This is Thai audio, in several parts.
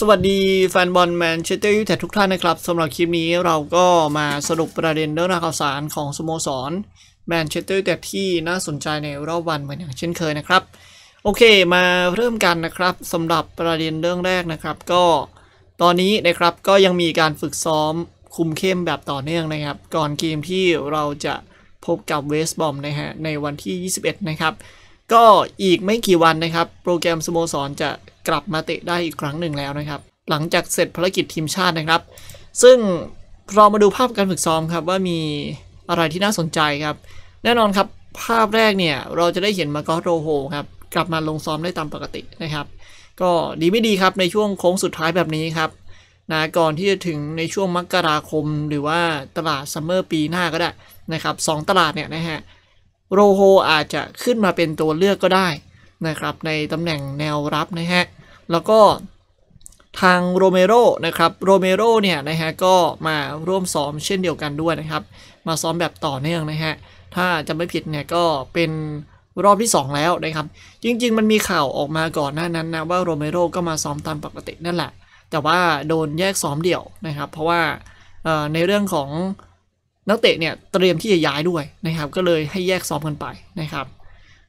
สวัสดีแฟนบอลแมนเชสเตอร์ยูไนเต็ดทุกท่านนะครับสำหรับคลิปนี้เราก็มาสรุปประเด็นเรื่องราวข่าวสารของสโมสรแมนเชสเตอร์ยูไนเต็ดที่น่าสนใจในรอบวันเหมือนอย่างเช่นเคยนะครับ โอเคมาเริ่มกันนะครับสำหรับประเด็นเรื่องแรกนะครับก็ตอนนี้นะครับก็ยังมีการฝึกซ้อมคุมเข้มแบบต่อเนื่องนะครับ ก่อนเกมที่เราจะพบกับเวสต์บอมนะฮะในวันที่ 21 นะครับก็อีกไม่กี่วันนะครับ โปรแกรมสโมสรจะกลับมาเตะได้อีกครั้งหนึ่งแล้วนะครับ หลังจากเสร็จภารกิจทีมชาตินะครับ ซึ่งเรามาดูภาพการฝึกซ้อมครับว่ามีอะไรที่น่าสนใจครับ แน่นอนครับ ภาพแรกเนี่ยเราจะได้เห็นมาก็โรโฮ ครับ กลับมาลงซ้อมได้ตามปกตินะครับ ก็ดีไม่ดีครับในช่วงโค้งสุดท้ายแบบนี้ครับนะก่อนที่จะถึงในช่วงมกราคมหรือว่าตลาดซัมเมอร์ปีหน้าก็ได้นะครับสตลาดเนี่ยนะฮะโรโฮอาจจะขึ้นมาเป็นตัวเลือกก็ได้นะครับในตำแหน่งแนวรับนะฮะแล้วก็ทางโรเมโรนะครับโรเมโรเนี่ยนะฮะก็มาร่วมซ้อมเช่นเดียวกันด้วยนะครับมาซ้อมแบบต่อเนื่องนะฮะถ้าจะไม่ผิดเนี่ยก็เป็นรอบที่ 2 แล้วนะครับ จริงๆมันมีข่าวออกมาก่อนหน้านั้นนะว่าโรเมโรก็มาซ้อมตามปกตินั่นแหละแต่ว่าโดนแยกซ้อมเดี่ยวนะครับเพราะว่าในเรื่องของนักเตะเนี่ยเตรียมที่จะย้ายด้วยนะครับ ก็เลยให้แยกซ้อมกันไปนะครับ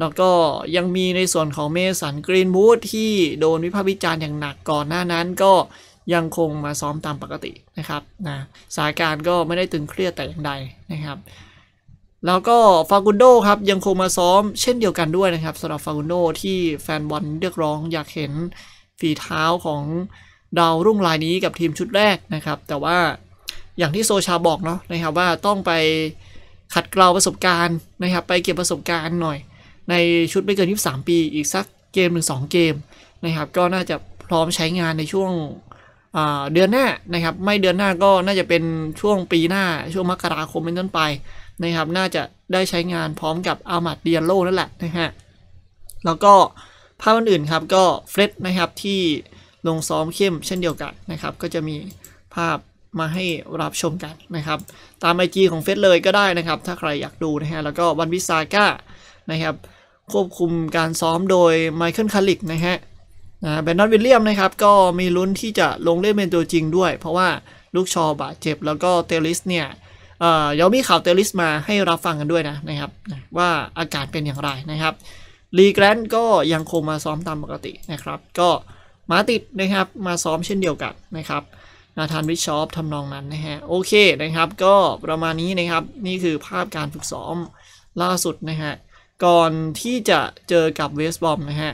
แล้วก็ยังมีในส่วนของเมสันกรีนวูธที่โดนวิพากษ์วิจารณ์อย่างหนักก่อนหน้านั้น ก็ยังคงมาซ้อมตามปกตินะครับนะสถานการณ์ก็ไม่ได้ตึงเครียดแต่อย่างใดนะครับแล้วก็ฟากุนโดครับยังคงมาซ้อม เช่นเดียวกันด้วยนะครับสำหรับฟากุนโดที่แฟนบอลเรียกร้อง อยากเห็นฝีเท้าของดาวรุ่งรายนี้กับทีมชุดแรกนะครับ แต่ว่าอย่างที่โซชาบอกเนาะนะครับว่าต้องไปขัดเกลาประสบการณ์นะครับไปเก็บประสบการณ์หน่อย ในชุดไม่เกิน 23 ปี อีกสักเกมหนึ่งสองเกมนะครับก็น่าจะพร้อมใช้งานในช่วงเดือนหน้านะครับไม่เดือนหน้าก็น่าจะเป็นช่วงปีหน้าช่วงมกราคมเป็นต้นไปนะครับ น่าจะได้ใช้งานพร้อมกับอามัดเดียโลนั่นแหละนะฮะแล้วก็ภาพอื่นครับก็เฟรดนะครับที่ลงซ้อมเข้มเช่นเดียวกันนะครับก็จะมีภาพมาให้รับชมกันนะครับ ตามไจีของเฟซเลยก็ได้นะครับ ถ้าใครอยากดูนะฮะแล้วก็วันวิสาก้านะครับควบคุมการซ้อมโดยไมเคิลคาริกนะฮะนะแบนนอนวิลเลียมนะครับ ก็มีลุ้นที่จะลงเล่นเป็นตัวจริงด้วย เพราะว่าลูกชอบาดเจ็บ แล้วก็เตลิสเนี่ย เอ่อยังมีข่าวเตลิสมาให้รับฟังกันด้วยนะนะครับ ว่าอาการเป็นอย่างไรนะครับลีแกรนก็ยังคงมาซ้อมตามปกตินะครับ ก็มาติดนะครับมาซ้อมเช่นเดียวกันนะครับนาธานวิชอปทำนองนั้นนะฮะ โอเคนะครับ ก็ประมาณนี้นะครับนี่คือภาพการฝึกซ้อมล่าสุดนะฮะก่อนที่จะเจอกับเวสบอมนะฮะ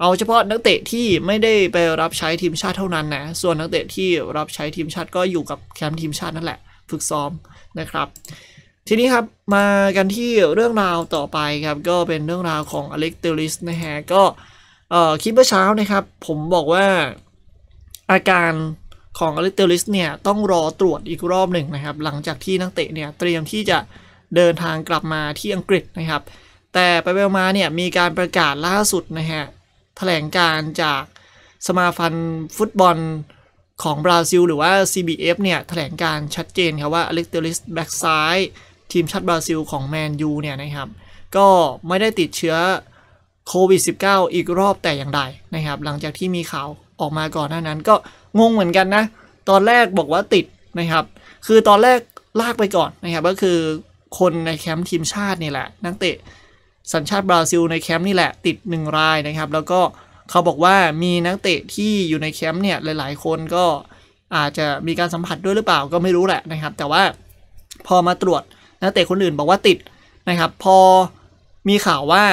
เอาเฉพาะนักเตะที่ไม่ได้ไปรับใช้ทีมชาติเท่านั้นนะส่วนนักเตะที่รับใช้ทีมชาติก็อยู่กับแคมป์ทีมชาตินั่นแหละ ฝึกซ้อมนะครับ ทีนี้ครับมากันที่เรื่องราวต่อไปครับก็เป็นเรื่องราวของอเล็กเตลิสนะฮะก็คลิปเมื่อเช้านะครับ ผมบอกว่าอาการของอลิเตอริสเนี่ยต้องรอตรวจอีกรอบหนึ่งนะครับ หลังจากที่นักเตะเนี่ย เตรียมที่จะเดินทางกลับมาที่อังกฤษนะครับ แต่ไปไปมาเนี่ยมีการประกาศล่าสุดนะฮะแถลงการจากสมาพันธ์ฟุตบอลของบราซิล หรือว่า CBF เนี่ยแถลงการชัดเจนครับว่าอลิเตอริสแบ็กซ้ายทีมชาติบราซิลของแมนยูเนี่ยนะครับ ก็ไม่ได้ติดเชื้อโควิด -19 อีกรอบแต่อย่างใดนะครับหลังจากที่มีข่าวออกมาก่อนหน้านั้นก็งงเหมือนกันนะ ตอนแรกบอกว่าติดนะครับ คือตอนแรกลากไปก่อนนะครับ ก็คือคนในแคมป์ทีมชาตินี่แหละนักเตะสัญชาติบราซิลในแคมป์นี่แหละ ติดหนึ่งรายนะครับ แล้วก็เขาบอกว่ามีนักเตะที่อยู่ในแคมป์เนี่ยหลาย ๆ คนก็อาจจะมีการสัมผัสด้วยหรือเปล่าก็ไม่รู้แหละนะครับ แต่ว่าพอมาตรวจนักเตะคนอื่นบอกว่าติดนะครับ พอมีข่าวว่า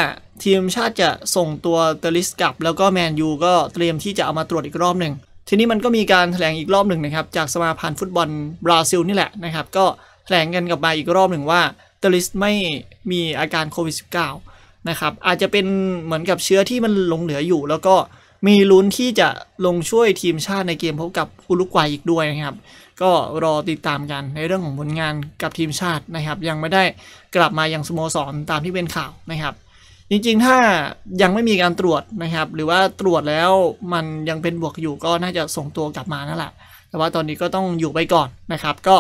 ทีมชาติจะส่งตัวเตลิสกลับแล้วก็แมนยูก็เตรียมที่จะเอามาตรวจอีกรอบหนึ่งทีนี้มันก็มีการแถลงอีกรอบหนึ่งนะครับ จากสมาพันธ์ฟุตบอลบราซิล นี่แหละนะครับ ก็แถลงกันกลับมาอีกรอบหนึ่งว่าเตลิสไม่มีอาการโควิด -19 นะครับอาจจะเป็นเหมือนกับเชื้อที่มันหลงเหลืออยู่ แล้วก็มีลุ้นที่จะลงช่วยทีมชาติในเกมพบกับอุรุกวัยอีกด้วยนะครับ ก็รอติดตามกันในเรื่องของผลงานกับทีมชาตินะครับ ยังไม่ได้กลับมายังสโมสรตามที่เป็นข่าวนะครับจริงๆ ถ้ายังไม่มีการตรวจนะครับ หรือว่าตรวจแล้วมันยังเป็นบวกอยู่ก็น่าจะส่งตัวกลับมานั่นแหละแต่ว่าตอนนี้ก็ต้องอยู่ไปก่อนนะครับ ก็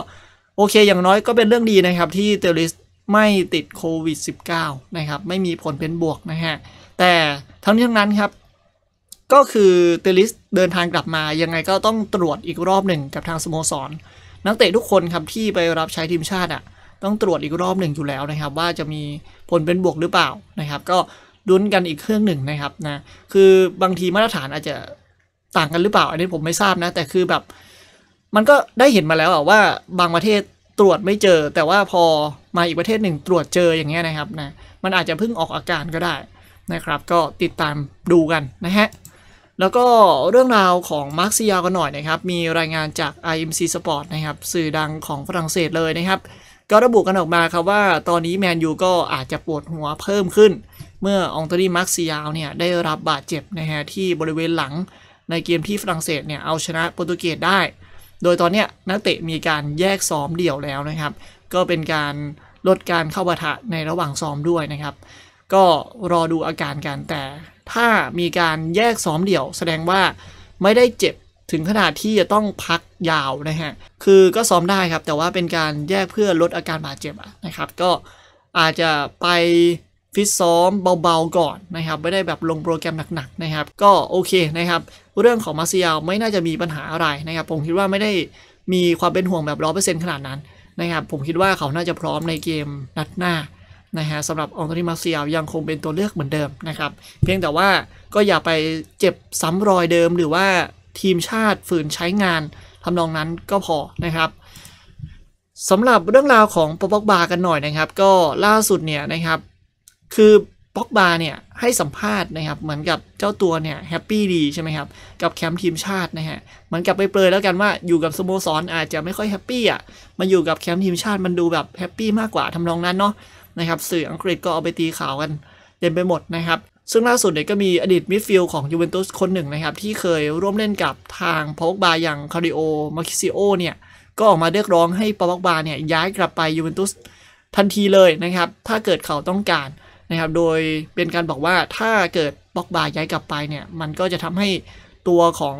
โอเคอย่างน้อยก็เป็นเรื่องดีนะครับ ที่เตอร์ลิสไม่ติดโควิด -19 นะครับ ไม่มีผลเป็นบวกนะฮะแต่ทั้งนี้ทั้งนั้นครับ ก็คือเตอร์ลิสเดินทางกลับมายังไงก็ต้องตรวจอีกรอบหนึ่งกับทางสโมสรนักเตะทุกคนครับที่ไปรับใช้ทีมชาติอะ่ะต้องตรวจอีกรอบหนึ่งอยู่แล้วนะครับ ว่าจะมีผลเป็นบวกหรือเปล่านะครับ ก็ดุนกันอีกเครื่องหนึ่งนะครับนะคือบางทีมาตรฐานอาจจะต่างกันหรือเปล่า อันนี้ผมไม่ทราบนะแต่คือแบบ มันก็ได้เห็นมาแล้วอะว่าบางประเทศตรวจไม่เจอ แต่ว่าพอมาอีกประเทศหนึ่งตรวจเจออย่างเงี้ยนะครับนะมันอาจจะเพิ่งออกอาการก็ได้นะครับ ก็ติดตามดูกันนะฮะแล้วก็เรื่องราวของมาร์คซิยากันหน่อยนะครับ มีรายงานจาก IMC Sport นะครับ สื่อดังของฝรั่งเศสเลยนะครับก็ระบุกันออกมาครับว่าตอนนี้แมนยูก็อาจจะปวดหัวเพิ่มขึ้น เมื่อองตรีมาร์คซิยาวเนี่ยได้รับบาดเจ็บนะฮะที่บริเวณหลังในเกมที่ฝรั่งเศสเนี่ยเอาชนะโปรตุเกสได้ โดยตอนเนี้ยนักเตะมีการแยกซ้อมเดี่ยวแล้วนะครับ ก็เป็นการลดการเข้าปะทะในระหว่างซ้อมด้วยนะครับ ก็รอดูอาการกันแต่ถ้ามีการแยกซ้อมเดี่ยวแสดงว่าไม่ได้เจ็บถึงขนาดที่จะต้องพักยาวนะฮะ คือก็ซ้อมได้ครับ แต่ว่าเป็นการแยกเพื่อลดอาการบาดเจ็บนะครับ ก็อาจจะไปฟิตซ้อมเบาๆก่อนนะครับ ไม่ได้แบบลงโปรแกรมหนักๆนะครับ ก็โอเคนะครับ เรื่องของมาซิยาไม่น่าจะมีปัญหาอะไรนะครับ ผมคิดว่าไม่ได้มีความเป็นห่วงแบบร้อเปอร์เซ็นต์ขนาดนั้นนะครับ ผมคิดว่าเขาน่าจะพร้อมในเกมนัดหน้านะฮะสำหรับองตอนีมาเซียยังคงเป็นตัวเลือกเหมือนเดิมนะครับ เพียงแต่ว่าก็อย่าไปเจ็บซ้ำรอยเดิม หรือว่าทีมชาติฝืนใช้งานทำนองนั้นก็พอนะครับสำหรับเรื่องราวของปบอกบากันหน่อยนะครับ ก็ล่าสุดเนี่ยนะครับ คือปอกบาเนี่ยให้สัมภาษณ์นะครับเหมือนกับเจ้าตัวเนี่ยแฮปปี้ดีใช่ไหมครับ กับแคมป์ทีมชาตินะฮะเหมือนกับไปเปรยแล้วกันว่าอยู่กับสโมสรออาจจะไม่ค่อยแฮปปี้อ่ะมาอยู่กับแคมป์ทีมชาติมันดูแบบแฮปปี้มากกว่าทำนองนั้นเนาะนะครับ สื่ออังกฤษก็เอาไปตีข่าวกันเต็มไปหมดนะครับซึ่งล่าสุดเนี่ยก็มีอดีตมิดฟิลด์ของยูเวนตุสคนหนึ่งนะครับ ที่เคยร่วมเล่นกับทางพอกบาอย่างคาริโอมาคิซิโอเนี่ยก็ออกมาเรียกร้องให้ปอกบาเนี่ยย้ายกลับไปยูเวนตุสทันทีเลยนะครับ ถ้าเกิดเขาต้องการนะครับ โดยเป็นการบอกว่าถ้าเกิดปอกบาย้ายกลับไปเนี่ย มันก็จะทำให้ตัวของ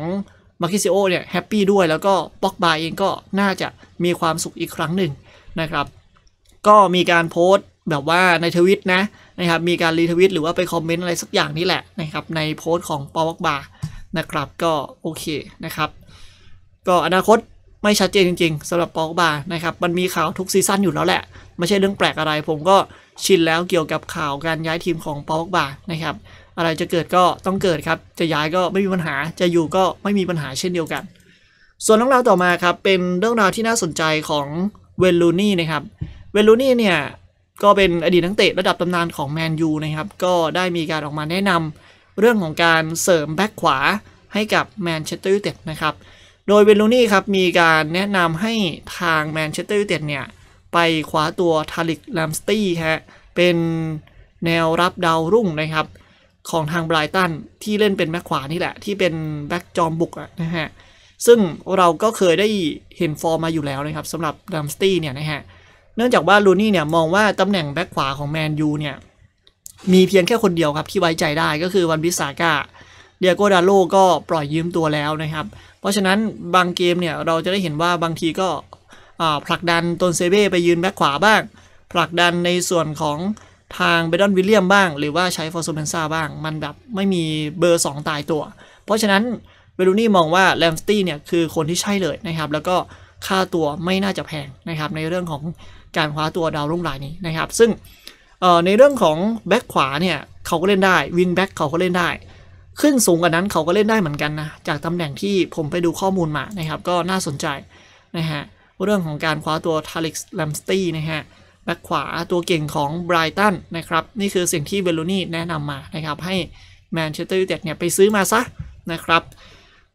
มาคิซิโอเนี่ยแฮปปี้ด้วย แล้วก็ปอกบาเองก็น่าจะมีความสุขอีกครั้งหนึ่งนะครับก็มีการโพสต์แบบว่าในทวิตนะนะครับมีการรีทวิตหรือว่าไปคอมเมนต์อะไรสักอย่างนี่แหละนะครับในโพสต์ของปอวักบานะครับก็โอเคนะครับ ก็อนาคตไม่ชัดเจนจริงๆสำหรับปอกบานะครับมันมีข่าวทุกซีซั่นอยู่แล้วแหละ ไม่ใช่เรื่องแปลกอะไรผมก็ชินแล้วเกี่ยวกับข่าวการย้ายทีมของปอกบานะครับ อะไรจะเกิดก็ต้องเกิดครับ จะย้ายก็ไม่มีปัญหา จะอยู่ก็ไม่มีปัญหาเช่นเดียวกัน ส่วนเรื่องราวต่อมาครับเป็นเรื่องราวที่น่าสนใจของเวลลูนี่นะครับเวลลูนี่เนี่ยก็เป็นอดีตนักเตะระดับตำนานของแมนยูนะครับ ก็ได้มีการออกมาแนะนำเรื่องของการเสริมแบ็กขวาให้กับแมนเชสเตอร์ยูไนเต็ดนะครับ โดยเวลูนี่ครับ มีการแนะนำให้ทางแมนเชสเตอร์ยูไนเต็ดเนี่ย ไปคว้าตัวทาริกแลมสตี้ฮะ เป็นแนวรับดาวรุ่งนะครับ ของทางไบรตันที่เล่นเป็นแบ็กขวานี่แหละ ที่เป็นแบ็กจอมบุกนะฮะ ซึ่งเราก็เคยได้เห็นฟอร์มมาอยู่แล้วนะครับสำหรับแลมสตี้เนี่ยนะฮะเนื่องจากว่าลูนี่เนี่ยมองว่าตำแหน่งแบ็คขวาของแมนยูเนี่ยมีเพียงแค่คนเดียวครับที่ไว้ใจได้ก็คือวันบิสาก้าเดียโกดาโลก็ปล่อยยืมตัวแล้วนะครับ เพราะฉะนั้นบางเกมเนี่ยเราจะได้เห็นว่าบางทีก็ผลักดันตนเซเบ้ไปยืนแบ็คขวาบ้างผลักดันในส่วนของทางเบดอนวิลเลียมบ้าง หรือว่าใช้ฟอร์ซูเมนซ่าบ้างมันแบบไม่มีเบอร์ 2 ตายตัว เพราะฉะนั้นเบลูนี่มองว่าแลมสตี้เนี่ยคือคนที่ใช่เลยนะครับแล้วก็ค่าตัวไม่น่าจะแพงนะครับในเรื่องของการคว้าตัวดาวรุ่งรายนี้นะครับ ซึ่งในเรื่องของแบ็กขวาเนี่ยเขาก็เล่นได้วินแบ็กเขาก็เล่นได้ ขึ้นสูงกว่านั้นเขาก็เล่นได้เหมือนกันนะ จากตำแหน่งที่ผมไปดูข้อมูลมานะครับ ก็น่าสนใจนะฮะเรื่องของการคว้าตัวทาริกแลมสตี้นะฮะแบ็กขวาตัวเก่งของไบรตันนะครับ นี่คือสิ่งที่เวลูนี่แนะนำมานะครับ ให้แมนเชสเตอร์ยูไนเต็ดเนี่ยไปซื้อมาซะนะครับ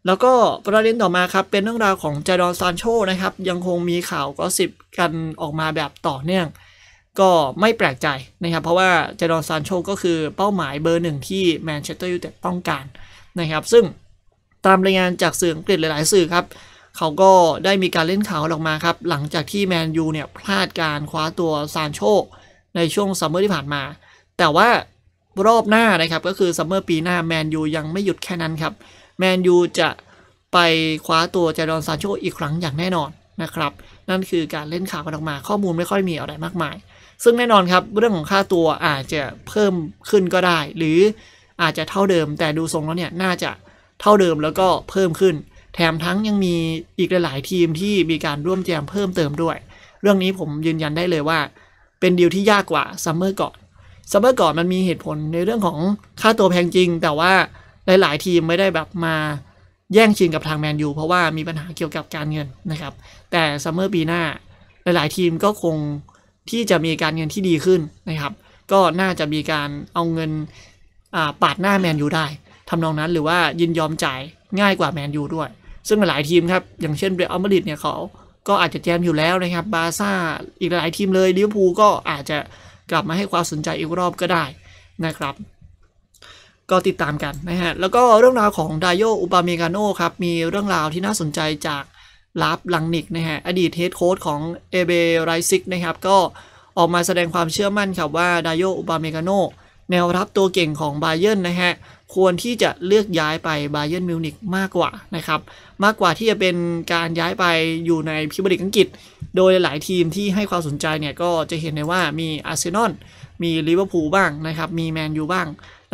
แล้วก็ประเด็นต่อมาครับ เป็นเรื่องราวของจารอนซานโชนะครับ ยังคงมีข่าวก็สิบกันออกมาแบบต่อเนื่อง ก็ไม่แปลกใจนะครับ เพราะว่าจารอนซานโชก็คือเป้าหมายเบอร์หนึ่งที่แมนเชสเตอร์ยูไนเต็ดต้องการนะครับ ซึ่งตามรายงานจากสื่ออังกฤษหลายๆ สื่อครับ เขาก็ได้มีการเล่นข่าวออกมาครับ หลังจากที่แมนยูเนี่ยพลาดการคว้าตัวซานโชในช่วงซัมเมอร์ที่ผ่านมา แต่ว่ารอบหน้านะครับก็คือซัมเมอร์ปีหน้าแมนยูยังไม่หยุดแค่นั้นครับเแมนยูจะไปคว้าตัวเจดอนซานโชอีกครั้งอย่างแน่นอน นะครับ นั่นคือการเล่นข่าวกัน ออกมา ข้อมูลไม่ค่อยมีอะไรมากมาย ซึ่งแน่นอน ครับ เรื่องของค่าตัวอาจจะเพิ่มขึ้นก็ได้ หรืออาจจะเท่าเดิม แต่ดูทรงแล้ว เนี่ย น่าจะเท่าเดิมแล้วก็เพิ่มขึ้น แถมทั้งยังมีอีกหลายๆทีมที่มีการร่วมแจมเพิ่มเติมด้วย เรื่องนี้ผมยืนยันได้เลยว่าเป็นดีลที่ยากกว่าซัมเมอร์ก่อนซัมเมอร์ก่อนมันมีเหตุผลในเรื่องของค่าตัวแพงจริง แต่ว่าหลายๆทีมไม่ได้แบบมาแย่งชิงกับทางแมนยูเพราะว่ามีปัญหาเกี่ยวกับการเงินนะครับ แต่ซัมเมอร์ปีหน้า หลายๆทีมก็คงที่จะมีการเงินที่ดีขึ้นนะครับ ก็น่าจะมีการเอาเงินปาดหน้าแมนยูได้ทำนองนั้นหรือว่ายินยอมจ่ายง่ายกว่าแมนยูด้วย ซึ่งหลายทีมครับ อย่างเช่นเรอัลมาดริดเนี่ยเขา ก็อาจจะแจมอยู่แล้วนะครับบาซ่าอีกหลายทีมเลยลิเวอร์พูลก็อาจจะกลับมาให้ความสนใจอีกรอบก็ได้นะครับก็ติดตามกันนะฮะ แล้วก็เรื่องราวของไดโยอุปาเมกาโนครับ มีเรื่องราวที่น่าสนใจจากลาฟลังนิกนะฮะ อดีตเฮดโค้ชของเอเบไรซิกนะครับ ก็ออกมาแสดงความเชื่อมั่นครับว่าไดโยอุปาเมกาโนแนวรับตัวเก่งของไบเยนนะฮะ ควรที่จะเลือกย้ายไปไบเยนมิวนิกมากกว่านะครับ มากกว่าที่จะเป็นการย้ายไปอยู่ในพิบรติอังกฤษ โดยหลายทีมที่ให้ความสนใจเนี่ยก็จะเห็นได้ว่ามีอาร์เซนอล มีลิเวอร์พูลบ้างนะครับ มีแมนยูบ้าง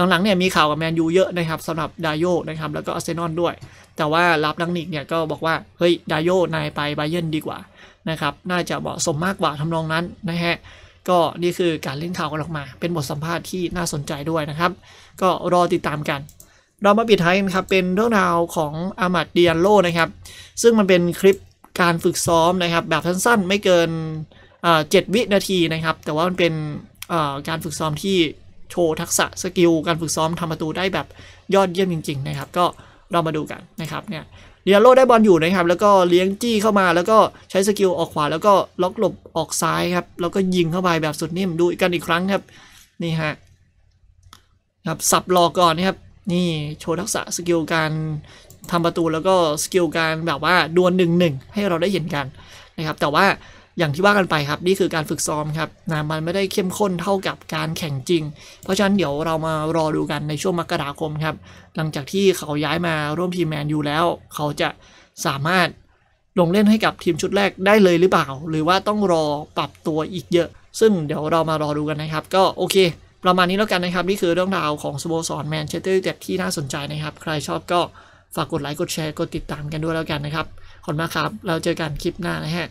หลังๆเนี่ยมีข่าวกับแมนยูเยอะนะครับสำหรับดาโยนะครับแล้วก็อาร์เซนอลด้วย แต่ว่ารับนังนิกเนี่ยก็บอกว่าเฮ้ยดาโยนายไปไบเยนดีกว่านะครับน่าจะเหมาะสมมากกว่าทำนองนั้นนะฮะก็นี่คือการเล่นข่าวกันออกมา เป็นบทสัมภาษณ์ที่น่าสนใจด้วยนะครับก็รอติดตามกันเรามาปิดท้ายกันครับเป็นเรื่องราวของอามัดเดียนโลนะครับซึ่งมันเป็นคลิปการฝึกซ้อมนะครับแบบสั้นๆไม่เกินเจ็ดวินาทีนะครับแต่ว่ามันเป็นการฝึกซ้อมที่โชว์ทักษะสกิลการฝึกซ้อมทำประตูได้แบบยอดเยี่ยมจริงๆนะครับ ก็เรามาดูกันนะครับเนี่ยเดียโลได้บอลอยู่นะครับ แล้วก็เลี้ยงจี้เข้ามา แล้วก็ใช้สกิลออกขวาแล้วก็ล็อกหลบออกซ้ายครับแล้วก็ยิงเข้าไปแบบสุดนิ่ม ดูกันอีกครั้งครับนี่ฮะครับสับหลอกก่อนนะครับ นี่โชว์ทักษะสกิลการทำประตู แล้วก็สกิลการแบบว่าดวลหนึ่งหนึ่งให้เราได้เห็นกันนะครับ แต่ว่าอย่างที่ว่ากันไปครับนี่คือการฝึกซ้อมครับนะมันไม่ได้เข้มข้นเท่ากับการแข่งจริง เพราะฉะนั้นเดี๋ยวเรามารอดูกันในช่วงมกราคมครับหลังจากที่เขาย้ายมาร่วมทีม แมนยูแล้ว เขาจะสามารถลงเล่นให้กับทีมชุดแรกได้เลยหรือเปล่า หรือว่าต้องรอปรับตัวอีกเยอะ ซึ่งเดี๋ยวเรามารอดูกันนะครับ ก็โอเคประมาณนี้แล้วกันนะครับ นี่คือเรื่องราวของสโมสรแมนเชสเตอร์ยูไนเต็ดที่น่าสนใจนะครับ ใครชอบก็ฝากกดไลค์กดแชร์กดติดตามกันด้วยแล้วกันนะครับขอบคุณมากครับเราเจอกันคลิปหน้านะฮะ